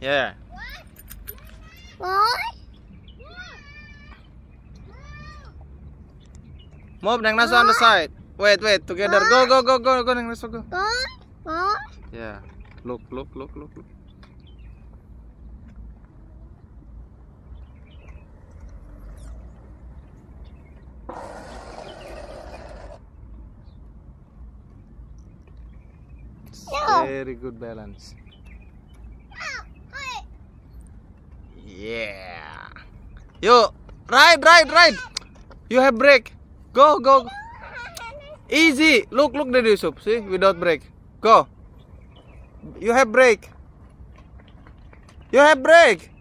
Yeah. What? Move, Neng Naso on the side. Wait, wait, together. Go, go, go, go, go, Neng Naso, go. Go, go. Yeah. Look, look, look, look, look. Very good balance. Yeah. Yuk, ride, ride, ride. You have break. Go, go. Easy. Look, look, the Yusuf. See, without break. Go. You have break. You have break.